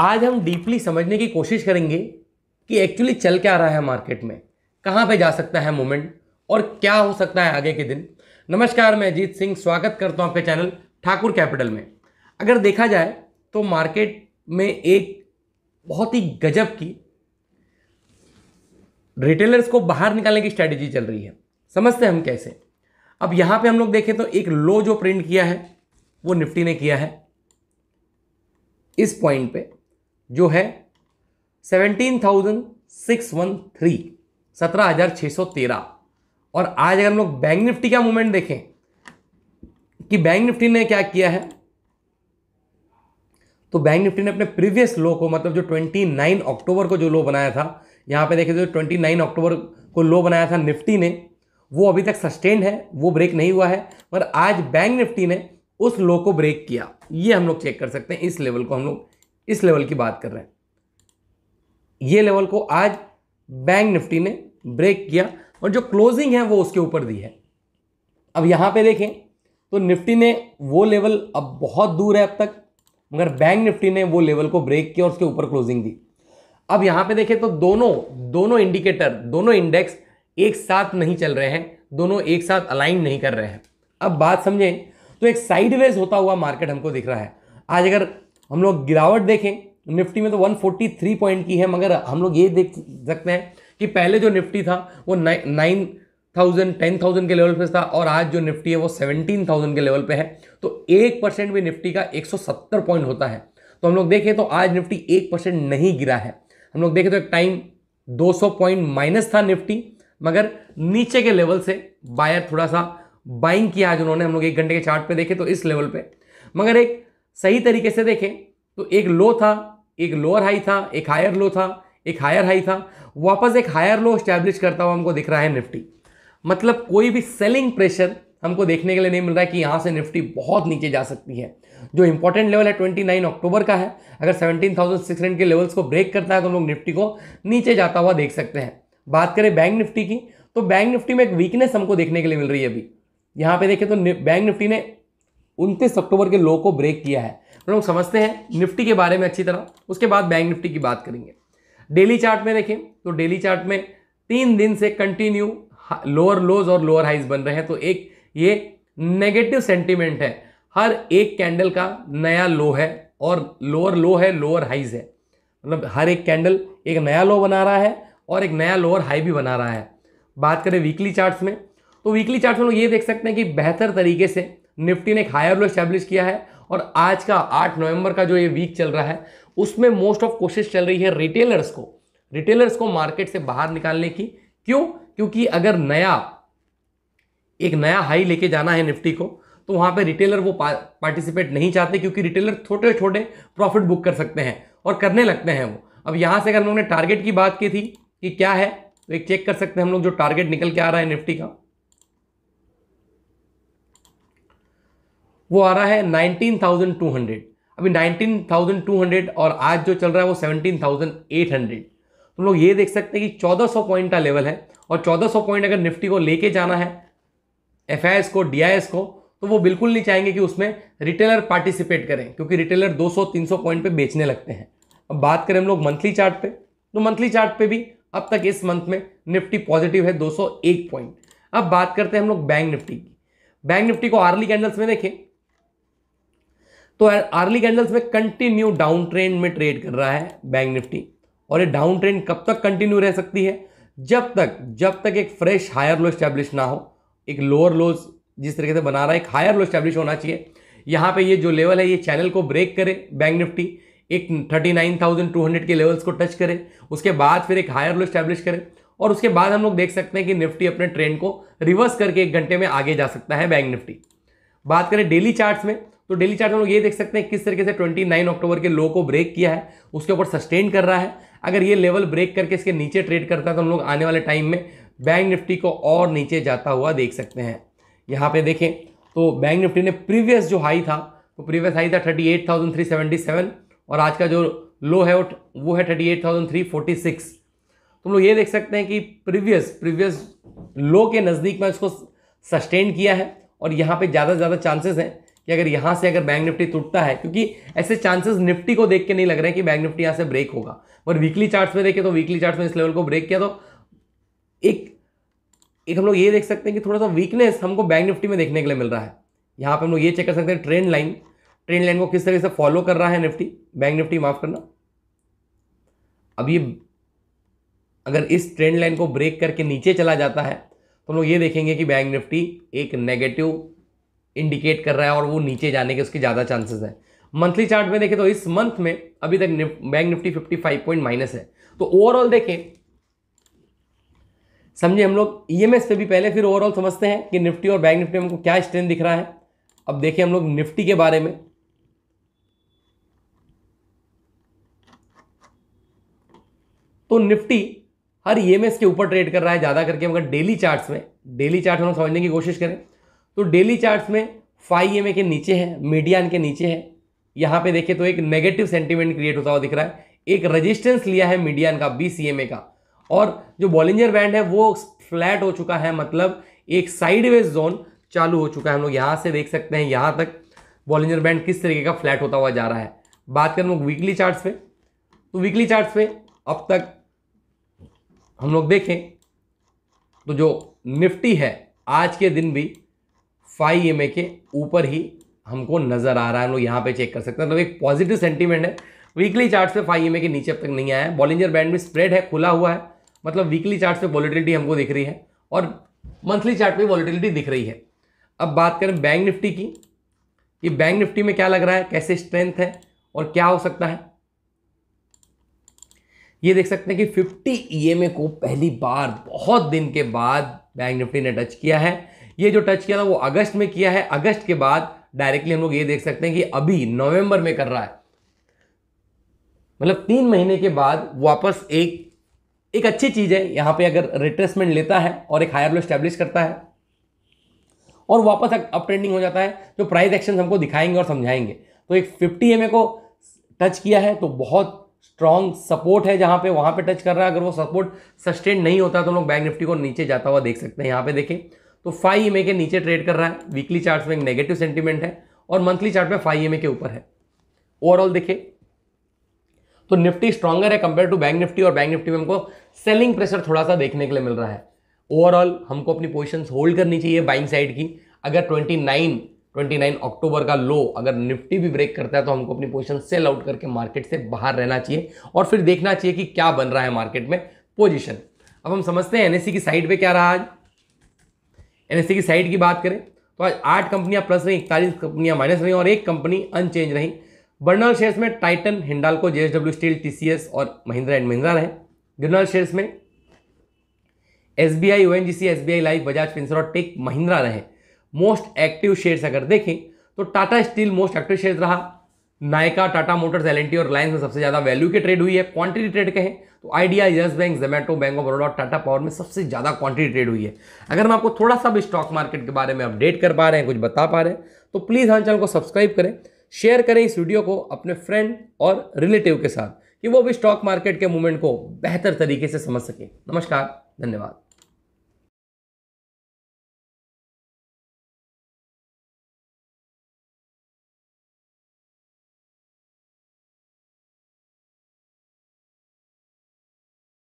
आज हम डीपली समझने की कोशिश करेंगे कि एक्चुअली चल क्या रहा है मार्केट में कहाँ पे जा सकता है मोमेंट और क्या हो सकता है आगे के दिन नमस्कार मैं अजीत सिंह स्वागत करता हूँ आपके चैनल ठाकुर कैपिटल में अगर देखा जाए तो मार्केट में एक बहुत ही गजब की रिटेलर्स को बाहर निकालने की स्ट्रैटेजी चल रही है समझते हैं हम कैसे अब यहाँ पे हम लोग देखें तो एक लो जो प्रिंट किया है वो निफ्टी ने किया है इस पॉइंट पे जो है seventeen thousand six one three सत्रह हजार छह सौ तेरह और आज अगर हम लोग बैंक निफ्टी का मूवमेंट देखें कि बैंक निफ्टी ने क्या किया है तो बैंक निफ्टी ने अपने प्रीवियस लो को मतलब जो 29 अक्टूबर को जो लो बनाया था यहां पे देखे तो 29 अक्टूबर को लो बनाया था निफ्टी ने वो अभी तक सस्टेन है वो ब्रेक नहीं हुआ है पर आज बैंक निफ्टी ने उस लो को ब्रेक किया ये हम लोग चेक कर सकते हैं इस लेवल को हम लोग इस लेवल की बात कर रहे हैं ये लेवल को आज बैंक निफ्टी ने ब्रेक किया और जो क्लोजिंग है वो उसके ऊपर दी है अब यहाँ पे देखें तो निफ्टी ने वो लेवल अब बहुत दूर है अब तक मगर बैंक निफ्टी ने वो लेवल को ब्रेक किया और उसके ऊपर क्लोजिंग दी अब यहाँ पे देखें तो दोनों दोनों इंडिकेटर दोनों इंडेक्स एक साथ नहीं चल रहे हैं दोनों एक साथ अलाइन नहीं कर रहे हैं अब बात समझें तो एक साइडवेज होता हुआ मार्केट हमको दिख रहा है आज अगर हम लोग गिरावट देखें निफ्टी में तो 143 पॉइंट की है मगर हम लोग ये देख सकते हैं कि पहले जो निफ्टी था वो नाइन थाउजेंड टेन थाउजेंड के लेवल पे था और आज जो निफ्टी है वो सेवनटीन थाउजेंड के लेवल पे है तो एक परसेंट भी निफ्टी का एक सौ सत्तर पॉइंट होता है तो हम लोग देखें तो आज निफ्टी एक परसेंट नहीं गिरा है हम लोग देखें तो एक टाइम दो सौ पॉइंट माइनस था निफ्टी मगर नीचे के लेवल से बायर थोड़ा सा बाइंग किया आज उन्होंने हम लोग एक घंटे के चार्ट पे देखे तो इस लेवल पर मगर एक सही तरीके से देखें तो एक लो था एक लोअर हाई था एक हायर लो था एक हायर हाई था वापस एक हायर लो स्टैब्लिश करता हुआ हमको दिख रहा है निफ्टी मतलब कोई भी सेलिंग प्रेशर हमको देखने के लिए नहीं मिल रहा है कि यहाँ से निफ्टी बहुत नीचे जा सकती है जो इंपॉर्टेंट लेवल है 29 अक्टूबर का है अगर 17,600 के लेवल्स को ब्रेक करता है तो हम लोग निफ्टी को नीचे जाता हुआ देख सकते हैं बात करें बैंक निफ्टी की तो बैंक निफ्टी में एक वीकनेस हमको देखने के लिए मिल रही है अभी यहाँ पे देखें तो बैंक निफ्टी ने उनतीस अक्टूबर के लो को ब्रेक किया है हम लोग समझते हैं निफ्टी के बारे में अच्छी तरह उसके बाद बैंक निफ्टी की बात करेंगे डेली चार्ट में देखें तो डेली चार्ट में तीन दिन से कंटिन्यू लोअर लोज और लोअर हाइज बन रहे हैं तो एक ये नेगेटिव सेंटिमेंट है हर एक कैंडल का नया लो है और लोअर लो है लोअर हाइज है मतलब हर एक कैंडल एक नया लो बना रहा है और एक नया लोअर हाई भी बना रहा है बात करें वीकली चार्ट्स में तो वीकली चार्ट्स में लोग ये देख सकते हैं कि बेहतर तरीके से निफ्टी ने एक हायर लो स्टैब्लिश किया है और आज का 8 नवंबर का जो ये वीक चल रहा है उसमें मोस्ट ऑफ कोशिश चल रही है रिटेलर्स को रिटेलर्स को मार्केट से बाहर निकालने की क्यों क्योंकि अगर नया एक नया हाई लेके जाना है निफ्टी को तो वहाँ पे रिटेलर वो पार्टिसिपेट नहीं चाहते क्योंकि रिटेलर छोटे छोटे प्रॉफिट बुक कर सकते हैं और करने लगते हैं वो अब यहाँ से अगर हम लोगों ने टारगेट की बात की थी कि क्या है तो एक चेक कर सकते हैं हम लोग जो टारगेट निकल के आ रहा है निफ्टी का वो आ रहा है नाइनटीन थाउजेंड टू हंड्रेड अभी नाइनटीन थाउजेंड टू हंड्रेड और आज जो चल रहा है वो सेवनटीन थाउजेंड एट हंड्रेड तुम लोग ये देख सकते हैं कि चौदह सौ पॉइंट का लेवल है और चौदह सौ पॉइंट अगर निफ्टी को लेके जाना है एफ को डी को तो वो बिल्कुल नहीं चाहेंगे कि उसमें रिटेलर पार्टिसिपेट करें क्योंकि रिटेलर 200-300 पॉइंट पे बेचने लगते हैं अब बात करें हम लोग मंथली चार्ट पे तो मंथली चार्ट पे भी अब तक इस मंथ में निफ्टी पॉजिटिव है 201 पॉइंट अब बात करते हैं हम लोग बैंक निफ्टी की बैंक निफ्टी को आर्ली कैंडल्स में देखें तो अर्ली कैंडल्स में कंटिन्यू डाउन ट्रेंड में ट्रेड कर रहा है बैंक निफ्टी और ये डाउन ट्रेंड कब तक कंटिन्यू रह सकती है जब तक जब तक एक फ्रेश हायर लो स्टैब्लिश ना हो एक लोअर लो जिस तरीके से बना रहा है एक हायर लो स्टैब्लिश होना चाहिए यहाँ पे ये जो लेवल है ये चैनल को ब्रेक करे बैंक निफ्टी एक 39,200 के लेवल्स को टच करे उसके बाद फिर एक हायर लो स्टैब्लिश करे और उसके बाद हम लोग देख सकते हैं कि निफ्टी अपने ट्रेंड को रिवर्स करके एक घंटे में आगे जा सकता है बैंक निफ्टी बात करें डेली चार्ट में तो डेली चार्ट हम लोग ये देख सकते हैं किस तरीके से 29 अक्टूबर के लो को ब्रेक किया है उसके ऊपर सस्टेन कर रहा है अगर ये लेवल ब्रेक करके इसके नीचे ट्रेड करता है तो हम लोग आने वाले टाइम में बैंक निफ्टी को और नीचे जाता हुआ देख सकते हैं यहाँ पे देखें तो बैंक निफ्टी ने प्रीवियस जो हाई था वो तो प्रीवियस हाई था thirty eight thousand three seventy seven और आज का जो लो है वो है thirty eight thousand three forty six तो हम लोग ये देख सकते हैं कि प्रीवियस प्रीवियस लो के नज़दीक में उसको सस्टेन किया है और यहाँ पर ज़्यादा से ज़्यादा चांसेस हैं कि अगर यहाँ से अगर बैंक निफ्टी टूटता है क्योंकि ऐसे चांसेस निफ्टी को देख के नहीं लग रहे हैं कि बैंक निफ्टी यहाँ से ब्रेक होगा पर वीकली चार्ट्स में देखें तो वीकली चार्ट्स में इस लेवल को ब्रेक किया तो एक एक हम लोग ये देख सकते हैं कि थोड़ा सा वीकनेस हमको बैंक निफ्टी में देखने के लिए मिल रहा है यहाँ पर हम लोग ये चेक कर सकते हैं ट्रेंड लाइन ट्रेंड लाइन को किस तरीके से फॉलो कर रहा है निफ्टी बैंक निफ्टी माफ़ करना अब ये अगर इस ट्रेंड लाइन को ब्रेक करके नीचे चला जाता है तो हम लोग ये देखेंगे कि बैंक निफ्टी एक नेगेटिव इंडिकेट कर रहा है और वो नीचे जाने के उसके ज़्यादा चांसेस हैं मंथली चार्ट में देखें तो इस मंथ में अभी तक bank Nifty fifty five point minus है तो ओवरऑल देखें समझे हम लोग ई एम एस पे भी पहले फिर ओवरऑल समझते हैं कि निफ्टी और बैंक निफ्टी में हमको क्या स्ट्रेंथ दिख रहा है अब देखें हम लोग निफ्टी के बारे में तो निफ्टी हर ई e के ऊपर ट्रेड कर रहा है ज़्यादा करके मगर डेली चार्ट्स में डेली चार्ट हम लोग समझने की कोशिश करें तो डेली चार्ट्स में फाइव एम के नीचे है मीडियान के नीचे है यहाँ पे देखें तो एक नेगेटिव सेंटीमेंट क्रिएट होता हुआ दिख रहा है एक रेजिस्टेंस लिया है मीडियान का बी का और जो बॉलिंजर बैंड है वो फ्लैट हो चुका है मतलब एक साइडवेज जोन चालू हो चुका है हम लोग यहाँ से देख सकते हैं यहाँ तक बॉलिंजर बैंड किस तरीके का फ्लैट होता हुआ जा रहा है बात करें लोग वीकली चार्ट्स पे तो वीकली चार्ट्स पे अब तक हम लोग देखें तो जो निफ्टी है आज के दिन भी फाइव ई e के ऊपर ही हमको नज़र आ रहा है हम लोग यहाँ पे चेक कर सकते हैं मतलब तो एक पॉजिटिव सेंटीमेंट है वीकली चार्ट से फाइव ई e के नीचे अब तक नहीं आया है बॉलिंजर बैंड में स्प्रेड है खुला हुआ है मतलब वीकली चार्ट से वॉलिटिलिटी हमको दिख रही है और मंथली चार्ट में वॉलिटिलिटी दिख रही है अब बात करें बैंक निफ्टी की कि बैंक निफ्टी में क्या लग रहा है कैसे स्ट्रेंथ है और क्या हो सकता है ये देख सकते हैं कि 50 ई e को पहली बार बहुत दिन के बाद बैंक निफ्टी ने टच किया है ये जो टच किया था वो अगस्त में किया है अगस्त के बाद डायरेक्टली हम लोग ये देख सकते हैं कि अभी नवंबर में कर रहा है मतलब तीन महीने के बाद वापस एक एक अच्छी चीज़ है यहां पे अगर रिट्रेसमेंट लेता है और एक हायर लो स्टैब्लिश करता है और वापस अप ट्रेंडिंग हो जाता है जो प्राइस एक्शन हमको दिखाएंगे और समझाएंगे तो एक फिफ्टी एम को टच किया है तो बहुत स्ट्रॉन्ग सपोर्ट है जहां पे वहां पे टच कर रहा है अगर वो सपोर्ट सस्टेन नहीं होता तो हम लोग बैंक निफ्टी को नीचे जाता हुआ देख सकते हैं यहां पे देखें तो फाइव ईमे के नीचे ट्रेड कर रहा है वीकली चार्ट में नेगेटिव सेंटीमेंट है और मंथली चार्ट में फाइव एम के ऊपर है ओवरऑल देखिए तो निफ्टी स्ट्रांगर है कंपेयर टू बैंक निफ्टी और बैंक निफ्टी में हमको सेलिंग प्रेशर थोड़ा सा देखने के लिए मिल रहा है ओवरऑल हमको अपनी पोजिशन होल्ड करनी चाहिए बाइंग साइड की अगर 29 29 अक्टूबर का लो अगर निफ्टी भी ब्रेक करता है तो हमको अपनी पोजीशन सेल आउट करके मार्केट से बाहर रहना चाहिए और फिर देखना चाहिए कि क्या बन रहा है मार्केट में पोजीशन अब हम समझते हैं एनएससी की साइड पे क्या रहा आज एन e की साइड की बात करें तो आज आठ कंपनियां प्लस रहीं इकतालीस कंपनियां माइनस रहीं और एक कंपनी अनचेंज रही बर्नल शेयर्स में टाइटन हिंडालको जे स्टील टी और महिंद्रा एंड महिंद्रा रहे गिरनल शेयर्स में S B I O N G C S B I life Bajaj Finserv और टेक महिंद्रा रहे मोस्ट एक्टिव शेयर्स अगर देखें तो Tata Steel most active shares रहा नायका टाटा मोटर्स एल और रिलायंस में सबसे ज़्यादा वैल्यू की ट्रेड हुई है क्वांटिटी ट्रेड कहें तो आइडिया यस बैंक जोमेटो बैंक ऑफ बड़ौदा और टाटा पावर में सबसे ज़्यादा क्वांटिटी ट्रेड हुई है अगर हम आपको थोड़ा सा भी स्टॉक मार्केट के बारे में अपडेट कर पा रहे हैं कुछ बता पा रहे हैं तो प्लीज़ हमारे चैनल को सब्सक्राइब करें शेयर करें इस वीडियो को अपने फ्रेंड और रिलेटिव के साथ कि वो भी स्टॉक मार्केट के मूवमेंट को बेहतर तरीके से समझ सकें नमस्कार धन्यवाद